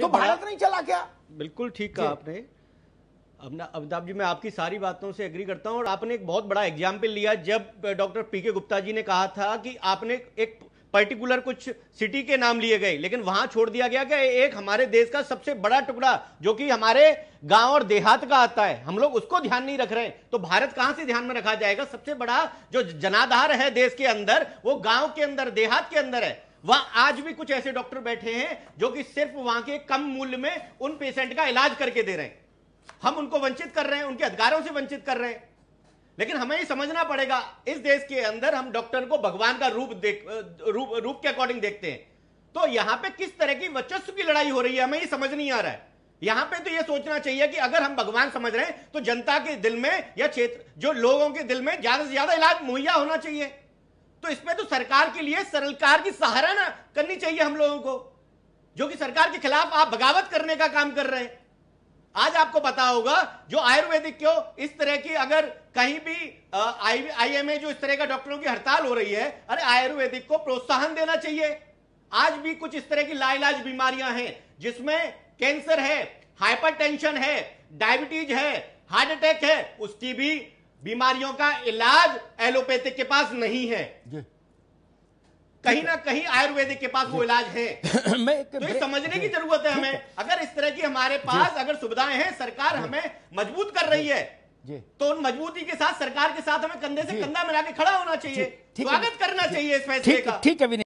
तो भारत नहीं चला क्या बिल्कुल ठीक कहा आपने अमिताभ जी मैं आपकी सारी बातों से एग्री करता हूं और आपने एक बहुत बड़ा एग्जाम्पल लिया जब डॉक्टर पी के गुप्ता जी ने कहा था कि आपने एक पर्टिकुलर कुछ सिटी के नाम लिए गए लेकिन वहां छोड़ दिया गया कि एक हमारे देश का सबसे बड़ा टुकड़ा जो कि हमारे गांव और देहात का आता है हम लोग उसको ध्यान नहीं रख रहे हैं तो भारत कहां से ध्यान में रखा जाएगा सबसे बड़ा जो जनाधार है देश के अंदर वो गांव के अंदर देहात के अंदर है वहां आज भी कुछ ऐसे डॉक्टर बैठे हैं जो कि सिर्फ वहां के कम मूल्य में उन पेशेंट का इलाज करके दे रहे हैं हम उनको वंचित कर रहे हैं उनके अधिकारों से वंचित कर रहे हैं लेकिन हमें ये समझना पड़ेगा इस देश के अंदर हम डॉक्टर को भगवान का रूप देख रूप रूप के अकॉर्डिंग देखते हैं तो यहां पे किस तरह की वर्चस्व की लड़ाई हो रही है हमें ये समझ नहीं आ रहा है यहां पे तो ये सोचना चाहिए कि अगर हम भगवान समझ रहे हैं तो जनता के दिल में या क्षेत्र जो लोगों के दिल में ज्यादा से ज्यादा इलाज मुहैया होना चाहिए तो इसमें तो सरकार के लिए सरकार की सहारा ना करनी चाहिए हम लोगों को जो कि सरकार के खिलाफ आप बगावत करने का काम कर रहे हैं आज आपको पता होगा जो आयुर्वेदिक क्यों इस तरह की अगर कहीं भी आईएमए जो इस तरह का डॉक्टरों की हड़ताल हो रही है अरे आयुर्वेदिक को प्रोत्साहन देना चाहिए आज भी कुछ इस तरह की लाइलाज बीमारियां हैं जिसमें कैंसर है हाइपरटेंशन है डायबिटीज है हार्ट अटैक है उसकी भी बीमारियों का इलाज एलोपैथिक के पास नहीं है कहीं ना कहीं आयुर्वेदिक के पास वो इलाज है मैं तो ये समझने की जरूरत है हमें अगर इस तरह की हमारे पास अगर सुविधाएं हैं सरकार हमें मजबूत कर रही है तो उन मजबूती के साथ सरकार के साथ हमें कंधे से कंधा मिला के खड़ा होना चाहिए स्वागत करना चाहिए इस फैसले का ठीक है